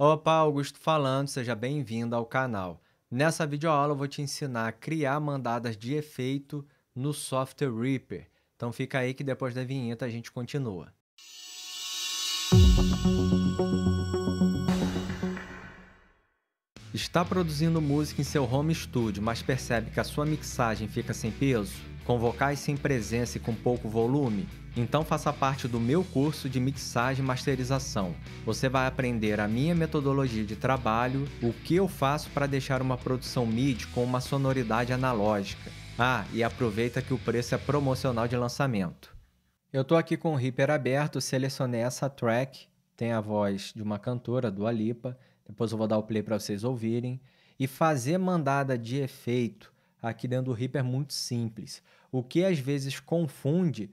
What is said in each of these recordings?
Opa, Augusto falando, seja bem-vindo ao canal. Nessa videoaula eu vou te ensinar a criar mandadas de efeito no software Reaper. Então fica aí que depois da vinheta a gente continua. Está produzindo música em seu home studio, mas percebe que a sua mixagem fica sem peso? Com vocais sem presença e com pouco volume? Então faça parte do meu curso de mixagem e masterização. Você vai aprender a minha metodologia de trabalho, o que eu faço para deixar uma produção MIDI com uma sonoridade analógica. Ah, e aproveita que o preço é promocional de lançamento. Eu tô aqui com o Reaper aberto, selecionei essa track, tem a voz de uma cantora, do Alipa. Depois eu vou dar o play para vocês ouvirem e fazer mandada de efeito aqui dentro do Reaper é muito simples. O que às vezes confunde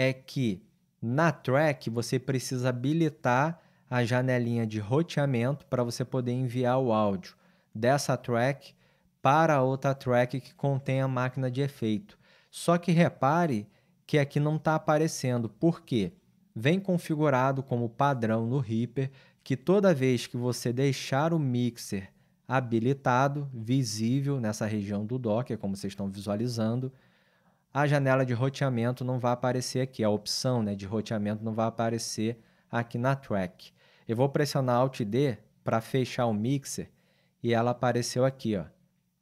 é que na track você precisa habilitar a janelinha de roteamento para você poder enviar o áudio dessa track para outra track que contém a máquina de efeito. Só que repare que aqui não está aparecendo, porque vem configurado como padrão no Reaper que toda vez que você deixar o mixer habilitado, visível nessa região do docker, é como vocês estão visualizando, a janela de roteamento não vai aparecer aqui, a opção né, de roteamento não vai aparecer aqui na track. Eu vou pressionar Alt D para fechar o mixer e ela apareceu aqui, ó,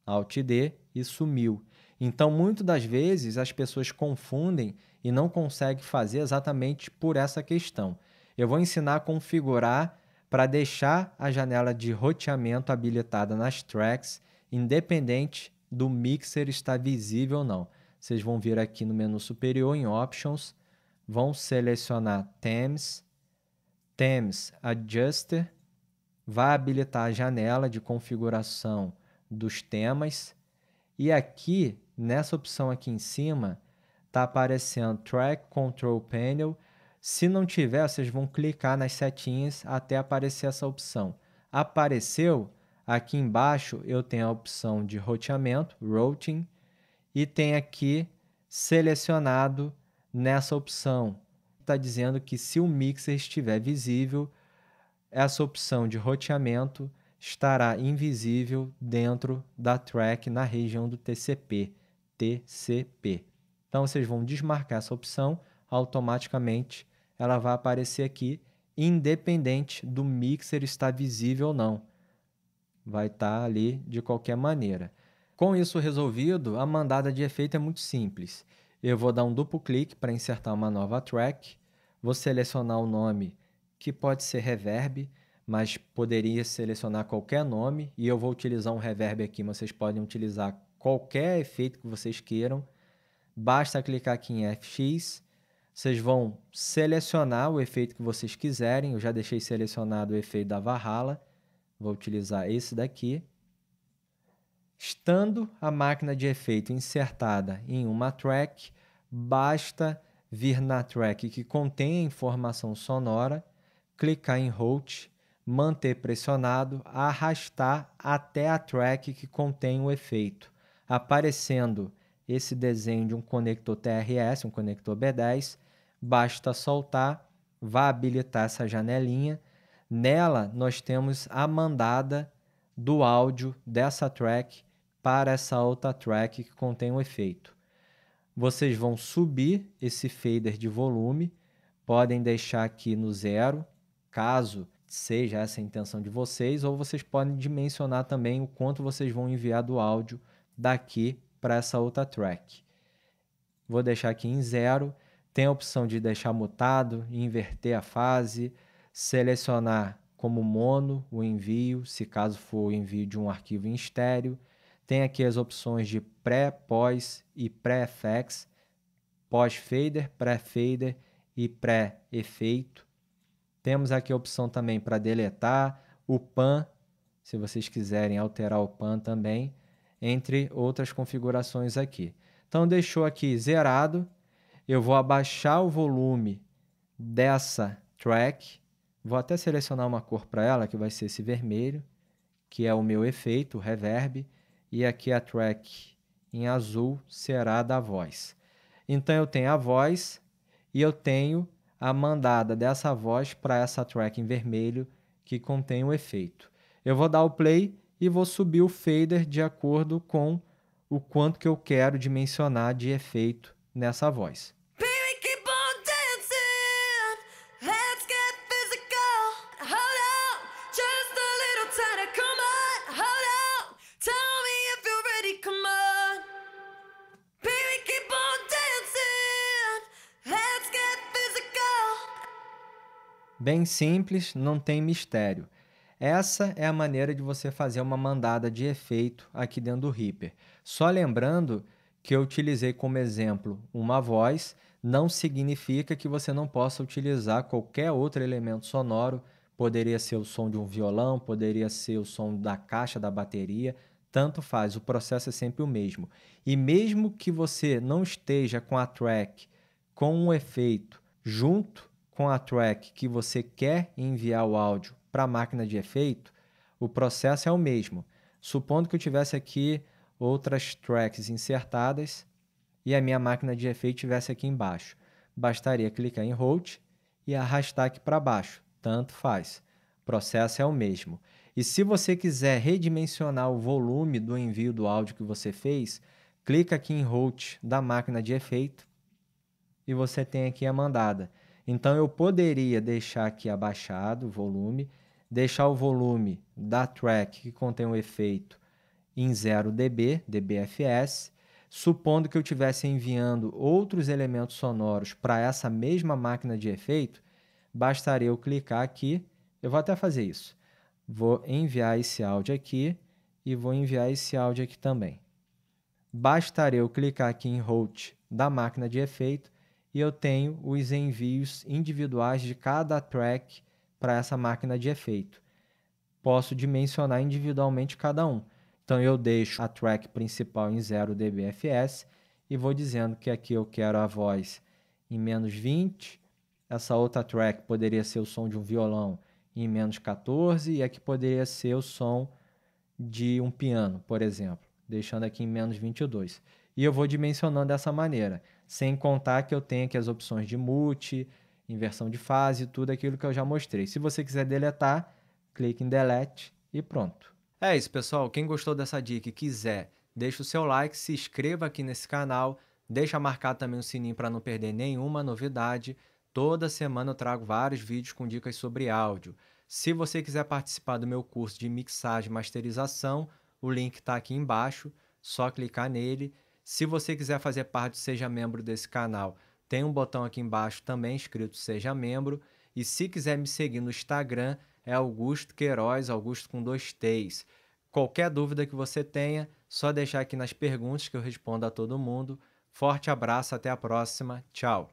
Alt D e sumiu. Então, muitas das vezes as pessoas confundem e não conseguem fazer exatamente por essa questão. Eu vou ensinar a configurar para deixar a janela de roteamento habilitada nas tracks, independente do mixer estar visível ou não. Vocês vão vir aqui no menu superior em Options, vão selecionar Themes, Themes Adjuster, vai habilitar a janela de configuração dos temas e aqui nessa opção aqui em cima está aparecendo Track Control Panel. Se não tiver, vocês vão clicar nas setinhas até aparecer essa opção. Apareceu, aqui embaixo eu tenho a opção de roteamento, routing, e tem aqui selecionado nessa opção. Está dizendo que se o mixer estiver visível, essa opção de roteamento estará invisível dentro da track na região do TCP, TCP. Então vocês vão desmarcar essa opção, automaticamente ela vai aparecer aqui, independente do mixer estar visível ou não. Vai estar tá ali de qualquer maneira. Com isso resolvido, a mandada de efeito é muito simples. Eu vou dar um duplo clique para insertar uma nova track, vou selecionar o um nome que pode ser reverb, mas poderia selecionar qualquer nome e eu vou utilizar um reverb aqui, vocês podem utilizar qualquer efeito que vocês queiram. Basta clicar aqui em FX, vocês vão selecionar o efeito que vocês quiserem. Eu já deixei selecionado o efeito da Valhalla, vou utilizar esse daqui Estando a máquina de efeito insertada em uma track, basta vir na track que contém a informação sonora, clicar em Hold, manter pressionado, arrastar até a track que contém o efeito, aparecendo esse desenho de um conector TRS, um conector B10, basta soltar, vá habilitar essa janelinha. Nela nós temos a mandada do áudio dessa track para essa alta track que contém o um efeito. Vocês vão subir esse fader de volume, podem deixar aqui no zero, caso seja essa a intenção de vocês, ou vocês podem dimensionar também o quanto vocês vão enviar do áudio daqui para essa outra track. Vou deixar aqui em zero. Tem a opção de deixar mutado, inverter a fase, selecionar como mono o envio, se caso for o envio de um arquivo em estéreo, tem aqui as opções de pré, pós e pré-effects, pós-fader, pré-fader e pré-efeito. Temos aqui a opção também para deletar, o PAN, se vocês quiserem alterar o PAN também, entre outras configurações aqui. Então deixou aqui zerado, eu vou abaixar o volume dessa track, vou até selecionar uma cor para ela, que vai ser esse vermelho, que é o meu efeito, o reverb, e aqui a track em azul será da voz. Então eu tenho a voz e eu tenho a mandada dessa voz para essa track em vermelho que contém o efeito. Eu vou dar o play e vou subir o fader de acordo com o quanto que eu quero dimensionar de efeito nessa voz. bem simples, não tem mistério. Essa é a maneira de você fazer uma mandada de efeito aqui dentro do Reaper. Só lembrando que eu utilizei como exemplo uma voz, não significa que você não possa utilizar qualquer outro elemento sonoro. Poderia ser o som de um violão, poderia ser o som da caixa da bateria, tanto faz, o processo é sempre o mesmo. E mesmo que você não esteja com a track com um efeito junto, com a track que você quer enviar o áudio para a máquina de efeito, o processo é o mesmo. Supondo que eu tivesse aqui outras tracks insertadas e a minha máquina de efeito estivesse aqui embaixo. Bastaria clicar em Hold e arrastar aqui para baixo, tanto faz. O processo é o mesmo. E se você quiser redimensionar o volume do envio do áudio que você fez, clica aqui em Hold da máquina de efeito e você tem aqui a mandada. Então eu poderia deixar aqui abaixado o volume, deixar o volume da track que contém o um efeito em 0 dB, dBFS, supondo que eu estivesse enviando outros elementos sonoros para essa mesma máquina de efeito, bastaria eu clicar aqui, eu vou até fazer isso. Vou enviar esse áudio aqui e vou enviar esse áudio aqui também. Bastaria eu clicar aqui em Route da máquina de efeito e eu tenho os envios individuais de cada track para essa máquina de efeito. Posso dimensionar individualmente cada um. Então eu deixo a track principal em 0 dBFS e vou dizendo que aqui eu quero a voz em menos 20, essa outra track poderia ser o som de um violão em menos 14 e aqui poderia ser o som de um piano, por exemplo, deixando aqui em menos 22. E eu vou dimensionando dessa maneira sem contar que eu tenho aqui as opções de multi inversão de fase, tudo aquilo que eu já mostrei. Se você quiser deletar, clique em delete e pronto. É isso, pessoal. Quem gostou dessa dica e quiser, deixa o seu like, se inscreva aqui nesse canal, deixa marcar também o sininho para não perder nenhuma novidade. Toda semana eu trago vários vídeos com dicas sobre áudio. Se você quiser participar do meu curso de mixagem e masterização, o link está aqui embaixo, só clicar nele. Se você quiser fazer parte, seja membro desse canal, tem um botão aqui embaixo também escrito Seja Membro. E se quiser me seguir no Instagram, é Augusto Queiroz, Augusto com dois T's. Qualquer dúvida que você tenha, só deixar aqui nas perguntas que eu respondo a todo mundo. Forte abraço, até a próxima. Tchau.